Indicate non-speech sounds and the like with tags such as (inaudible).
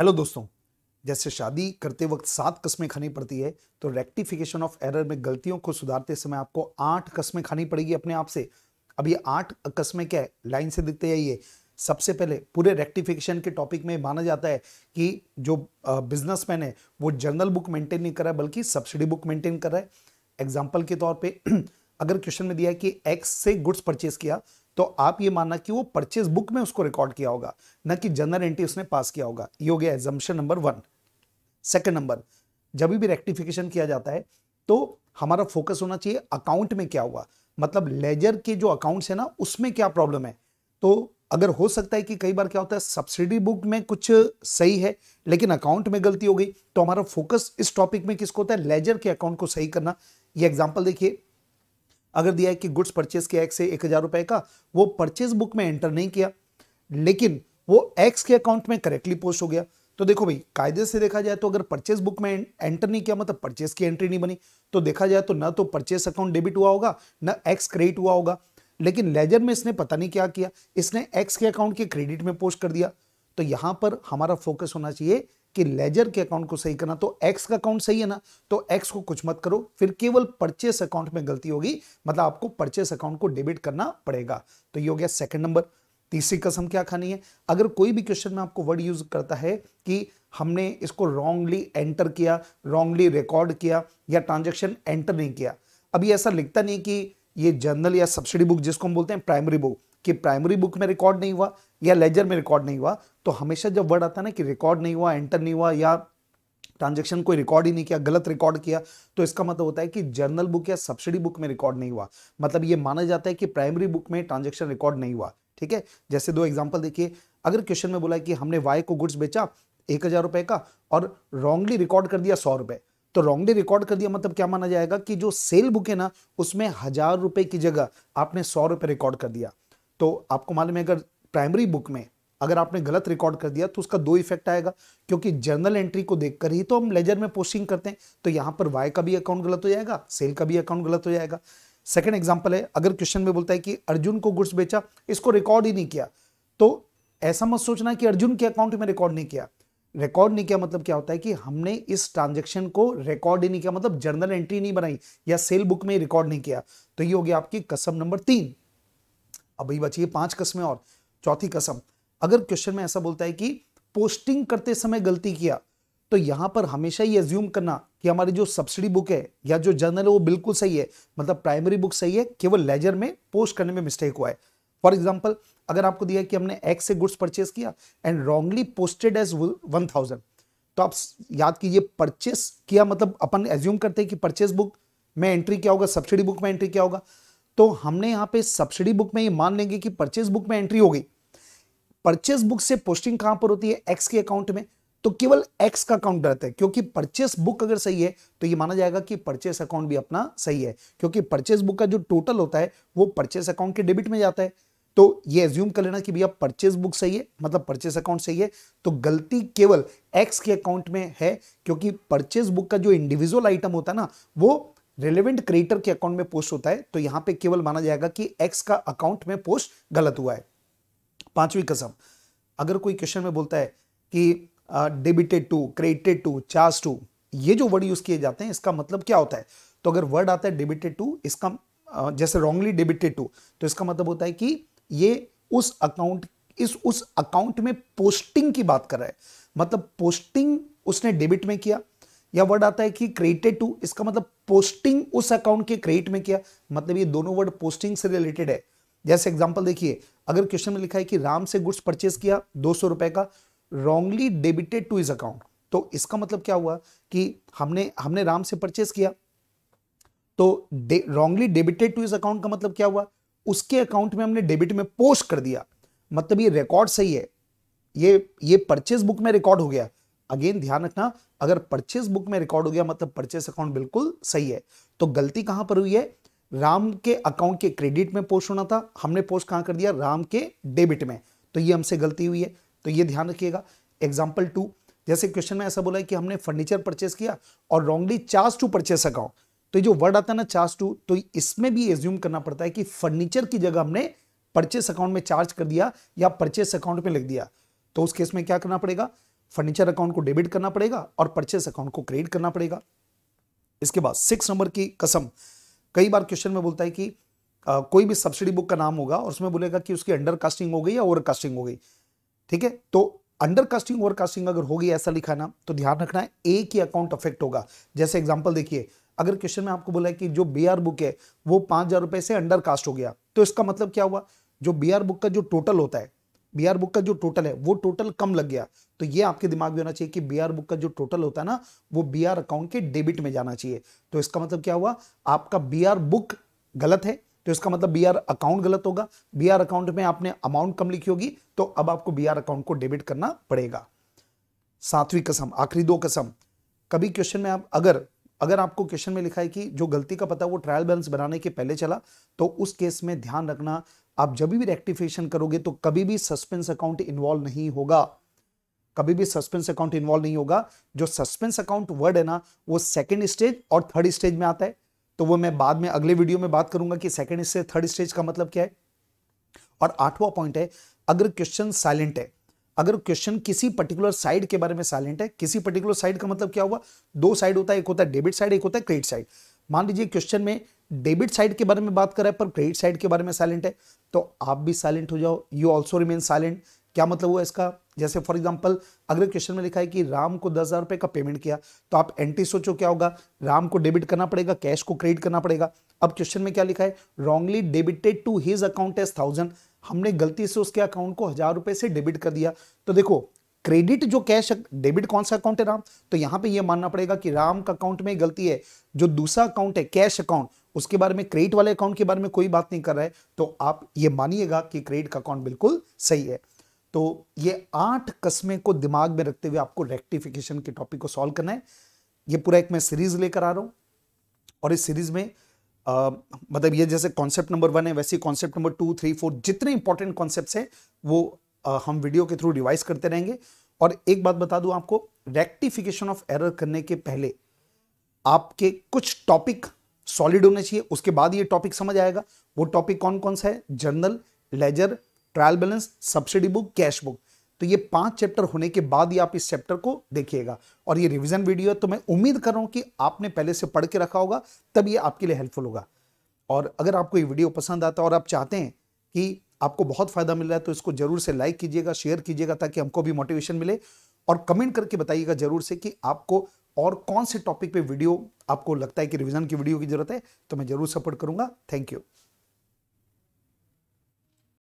hello दोस्तों जैसे शादी करते वक्त सात कस्में खानी पड़ती है तो रेक्टिफिकेशन ऑफ एरर में गलतियों को सुधारते समय आपको आठ कस्में खानी पड़ेगी अपने आप से अब ये आठ कस्में क्या है लाइन से दिखते जाइए सबसे पहले पूरे रेक्टिफिकेशन के टॉपिक में माना जाता है कि जो बिजनेसमैन है वो जर्नल बुक मेंटेन नहीं कर रहा है बल्कि सब्सिडी बुक मेंटेन कर रहा है एग्जाम्पल के तौर पर (clears throat) अगर क्वेश्चन में दिया है कि एक्स से गुड्स परचेज किया तो आप ये मानना कि वो परचेज बुक में उसको रिकॉर्ड किया होगा ना कि जनरल एंट्री उसने पास किया होगा ये हो गया एजम्पन नंबर वन सेकेंड नंबर जब भी रेक्टिफिकेशन किया जाता है तो हमारा फोकस होना चाहिए अकाउंट में क्या हुआ मतलब लेजर के जो अकाउंट्स है ना उसमें क्या प्रॉब्लम है तो अगर हो सकता है कि कई बार क्या होता है सब्सिडी बुक में कुछ सही है लेकिन अकाउंट में गलती हो गई तो हमारा फोकस इस टॉपिक में किसको होता है लेजर के अकाउंट को सही करना ये एग्जांपल देखिए अगर दिया है कि गुड्स परचेज किया एक्स से एक हज़ार रुपए का वो परचेज बुक में एंटर नहीं किया लेकिन वो एक्स के अकाउंट में करेक्टली पोस्ट हो गया तो देखो भाई कायदे से देखा जाए तो अगर परचेज बुक में एंटर नहीं किया मतलब परचेज की एंट्री नहीं बनी तो देखा जाए तो ना तो परचेज अकाउंट डेबिट हुआ होगा ना एक्स क्रेडिट हुआ होगा लेकिन लेजर में इसने पता नहीं क्या किया इसने एक्स के अकाउंट के क्रेडिट में पोस्ट कर दिया तो यहां पर हमारा फोकस होना चाहिए कि लेजर के अकाउंट को सही करना तो एक्स का अकाउंट सही है ना तो एक्स को कुछ मत करो फिर केवल परचेस अकाउंट में गलती होगी मतलब आपको परचेस अकाउंट को डेबिट करना पड़ेगा तो ये हो गया सेकंड नंबर तीसरी कसम क्या खानी है अगर कोई भी क्वेश्चन में आपको वर्ड यूज करता है कि हमने इसको रॉन्गली एंटर किया रॉन्गली रिकॉर्ड किया या ट्रांजेक्शन एंटर नहीं किया अभी ऐसा लिखता नहीं कि ये जनरल या सब्सिडी बुक जिसको हम बोलते हैं प्राइमरी बुक कि प्राइमरी बुक में रिकॉर्ड नहीं हुआ या लेजर में रिकॉर्ड नहीं हुआ तो हमेशा जब वर्ड आता है ना कि रिकॉर्ड नहीं हुआ एंटर नहीं हुआ या ट्रांजेक्शन कोई रिकॉर्ड ही नहीं किया गलत रिकॉर्ड किया तो इसका मतलब होता है कि जर्नल बुक या सब्सिडी बुक में रिकॉर्ड नहीं हुआ मतलब ये माना जाता है कि प्राइमरी बुक में ट्रांजेक्शन रिकॉर्ड नहीं हुआ ठीक है जैसे दो एग्जाम्पल देखिए अगर क्वेश्चन में बोला कि हमने वाई को गुड्स बेचा एक हजार रुपए का और रॉन्गली रिकॉर्ड कर दिया सौ रुपए तो रॉन्गली रिकॉर्ड कर दिया मतलब क्या माना जाएगा कि जो सेल बुक है ना उसमें हजार रुपए की जगह आपने सौ रुपए रिकॉर्ड कर दिया तो आपको मालूम है अगर प्राइमरी बुक में अगर आपने गलत रिकॉर्ड कर दिया तो उसका दो इफेक्ट आएगा क्योंकि जर्नल एंट्री को देखकर ही तो हम लेजर में पोस्टिंग करते हैं तो यहां पर वाई का भी अकाउंट गलत हो जाएगा सेल का भी अकाउंट गलत हो जाएगा सेकेंड एग्जाम्पल है अगर क्वेश्चन में बोलता है कि अर्जुन को गुड्स बेचा इसको रिकॉर्ड ही नहीं किया तो ऐसा मत सोचना कि अर्जुन के अकाउंट में रिकॉर्ड नहीं किया रिकॉर्ड नहीं किया मतलब क्या होता है कि हमने इस ट्रांजेक्शन को रिकॉर्ड ही नहीं किया मतलब जर्नल एंट्री नहीं बनाई या सेल बुक में रिकॉर्ड नहीं किया तो ये हो गया आपकी कसम नंबर तीन अभी बची है पांच कसमें और चौथी कसम अगर क्वेश्चन में ऐसा बोलता है कि पोस्टिंग करते समय गलती किया तो यहां पर हमेशा ये एज्यूम करना कि हमारी जो सब्सिडी बुक है या जो जर्नल है वो बिल्कुल सही है मतलब प्राइमरी बुक सही है केवल लेजर में पोस्ट करने में मिस्टेक हुआ है फॉर एग्जाम्पल अगर आपको दिया कि हमने एक्स से गुड्स परचेस किया and wrongly posted as one thousand तो आप याद कीजिए परचेस किया मतलब अपन एज्यूम करते हैं कि परचेस बुक में एंट्री क्या होगा सब्सिडी बुक में एंट्री क्या होगा तो हमने यहां पे सब्सिडी बुक में ये मान लेंगे कि परचेज बुक में एंट्री हो गई परचेज बुक से पोस्टिंग कहां पर होती है एक्स के अकाउंट में तो केवल एक्स का अकाउंट रहता है क्योंकि परचेस बुक अगर सही है तो ये माना जाएगा कि परचेस अकाउंट भी अपना सही है क्योंकि परचेस बुक का जो टोटल होता है वो परचेस अकाउंट के डेबिट में जाता है तो ये एज्यूम कर लेना कि भैया परचेस बुक सही है मतलब परचेस अकाउंट सही है तो गलती केवल एक्स के अकाउंट में है क्योंकि परचेस बुक का जो इंडिविजुअल आइटम होता है ना वो रिलेवेंट क्रिएटर के अकाउंट में पोस्ट होता है तो यहां पे केवल माना जाएगा कि एक्स का अकाउंट में पोस्ट गलत हुआ है पांचवी कसम अगर कोई क्वेश्चन में बोलता है कि debited to credited to charge to ये जो वर्ड यूज किए जाते हैं इसका मतलब क्या होता है तो अगर वर्ड आता है डेबिटेड टू इसका जैसे रॉन्गली डेबिटेड टू तो इसका मतलब होता है कि ये उस अकाउंट इस उस अकाउंट में पोस्टिंग की बात कर रहा है मतलब पोस्टिंग उसने डेबिट में किया या वर्ड आता है कि क्रेडिटेड टू इसका मतलब पोस्टिंग उस अकाउंट के क्रेडिट में किया मतलब ये दोनों वर्ड पोस्टिंग से रिलेटेड है जैसे एग्जांपल देखिए अगर क्वेश्चन में लिखा है कि राम से गुड्स परचेस किया दो सौ रुपए का wrongly debited to his account तो इसका मतलब क्या हुआ कि हमने हमने राम से परचेस किया तो wrongly debited to his account का मतलब क्या हुआ उसके अकाउंट में हमने डेबिट में पोस्ट कर दिया मतलब ये रिकॉर्ड सही है ये ये परचेस बुक में रिकॉर्ड हो गया अगेन ध्यान रखना अगर परचेस बुक में रिकॉर्ड हो गया मतलब परचेस अकाउंट बिल्कुल सही है तो गलती कहां पर हुई है राम के अकाउंट के क्रेडिट में पोस्ट होना था हमने पोस्ट कहां कर दिया राम के डेबिट में तो ये हमसे गलती हुई है तो ये ध्यान रखिएगा एग्जाम्पल टू जैसे क्वेश्चन में ऐसा बोला है कि हमने फर्नीचर परचेस किया और wrongly charge to purchase account तो ये जो वर्ड आता है ना चार्ज टू तो इसमें भी एज्यूम करना पड़ता है कि फर्नीचर की जगह हमने परचेस अकाउंट में चार्ज कर दिया या परचेस अकाउंट में लिख दिया तो उस केस में क्या करना पड़ेगा फर्नीचर अकाउंट को डेबिट करना पड़ेगा और परचेस अकाउंट को क्रेडिट करना पड़ेगा इसके बाद सिक्स नंबर की कसम कई बार क्वेश्चन में बोलता है कि आ, कोई भी सब्सिडी बुक का नाम होगा और उसमें बोलेगा कि उसकी अंडर कास्टिंग हो गई या ओवर कास्टिंग हो गई ठीक है तो अंडर कास्टिंग ओवर कास्टिंग अगर होगी ऐसा लिखा ना तो ध्यान रखना है एक ही अकाउंट अफेक्ट होगा जैसे एग्जाम्पल देखिए अगर क्वेश्चन में आपको बोला है कि जो बी आर बुक है वो पांच हजार रुपए से अंडर कास्ट हो गया तो इसका मतलब क्या हुआ जो बी आर बुक का जो टोटल होता है बी आर बुक का जो टोटल है वो टोटल कम लग गया तो ये आपके दिमाग में होना चाहिए कि बी आर बुक का जो टोटल होता है ना वो बी आर अकाउंट के डेबिट में जाना चाहिए तो इसका मतलब क्या हुआ आपका बी आर बुक गलत है तो इसका मतलब बी आर अकाउंट गलत होगा बी आर अकाउंट में आपने अमाउंट कम लिखी होगी तो अब आपको बी आर अकाउंट को डेबिट करना पड़ेगा सातवीं कसम आखिरी दो कसम कभी क्वेश्चन में आप अगर अगर आपको क्वेश्चन में लिखा है कि जो गलती का पता वो ट्रायल बैलेंस बनाने के पहले चला तो उस केस में ध्यान रखना आप जब भी रेक्टिफिकेशन करोगे तो कभी भी सस्पेंस अकाउंट इन्वॉल्व नहीं होगा कभी भी सस्पेंस अकाउंट इन्वॉल्व नहीं होगा जो सस्पेंस अकाउंट वर्ड है ना वो सेकेंड स्टेज और थर्ड स्टेज में आता है तो वो मैं बाद में अगले वीडियो में बात करूंगा कि सेकेंड स्टेज थर्ड स्टेज का मतलब क्या है और आठवां पॉइंट है अगर क्वेश्चन साइलेंट है अगर क्वेश्चन किसी पर्टिकुलर साइड के बारे में साइलेंट है किसी पर्टिकुलर साइड का मतलब क्या हुआ दो साइड होता है एक होता है डेबिट साइड एक होता है क्रेडिट साइड मान लीजिए क्वेश्चन में डेबिट साइड के बारे में बात कर रहा है पर क्रेडिट साइड के बारे में साइलेंट है तो आप भी साइलेंट हो जाओ यू ऑल्सो रिमेन साइलेंट क्या मतलब हुआ इसका जैसे फॉर एग्जाम्पल अगले क्वेश्चन में लिखा है कि राम को दस हज़ार रुपए का पेमेंट किया तो आप एंट्री सोचो क्या होगा राम को डेबिट करना पड़ेगा कैश को क्रेडिट करना पड़ेगा अब क्वेश्चन में क्या लिखा है wrongly debited to his account as thousand हमने गलती से उसके अकाउंट को हज़ार रुपए से डेबिट कर दिया तो देखो क्रेडिट जो कैश डेबिट कौन सा अकाउंट है राम तो यहां पे ये मानना पड़ेगा कि राम का अकाउंट में गलती है जो दूसरा अकाउंट है कैश अकाउंट उसके बारे में क्रेडिट वाले अकाउंट के बारे में कोई बात नहीं कर रहा है तो आप ये मानिएगा कि क्रेडिट का अकाउंट बिल्कुल सही है तो ये आठ कस्में को दिमाग में रखते हुए आपको रेक्टिफिकेशन के टॉपिक को सॉल्व करना है ये पूरा एक मैं सीरीज लेकर आ रहा हूं और इस सीरीज में आ, मतलब ये जैसे कॉन्सेप्ट नंबर वन है वैसे concept number two three four जितने इंपॉर्टेंट कॉन्सेप्ट हैं वो हम वीडियो के थ्रू रिवाइज करते रहेंगे और एक बात बता दूं आपको रेक्टिफिकेशन ऑफ एरर करने के पहले आपके कुछ टॉपिक सॉलिड होने चाहिए उसके बाद ये टॉपिक समझ आएगा वो टॉपिक कौन कौन सा है journal ledger trial balance subsidy book cash book तो ये पांच चैप्टर होने के बाद ही आप इस चैप्टर को देखिएगा और ये रिवीजन वीडियो है तो मैं उम्मीद कर रहा हूं कि आपने पहले से पढ़ के रखा होगा तब ये आपके लिए हेल्पफुल होगा और अगर आपको ये वीडियो पसंद आता है और आप चाहते हैं कि आपको बहुत फायदा मिल रहा है तो इसको जरूर से लाइक कीजिएगा शेयर कीजिएगा ताकि हमको भी मोटिवेशन मिले और कमेंट करके बताइएगा जरूर से कि आपको और कौन से टॉपिक पे वीडियो आपको लगता है कि रिवीजन की वीडियो की जरूरत है तो मैं जरूर सपोर्ट करूंगा थैंक यू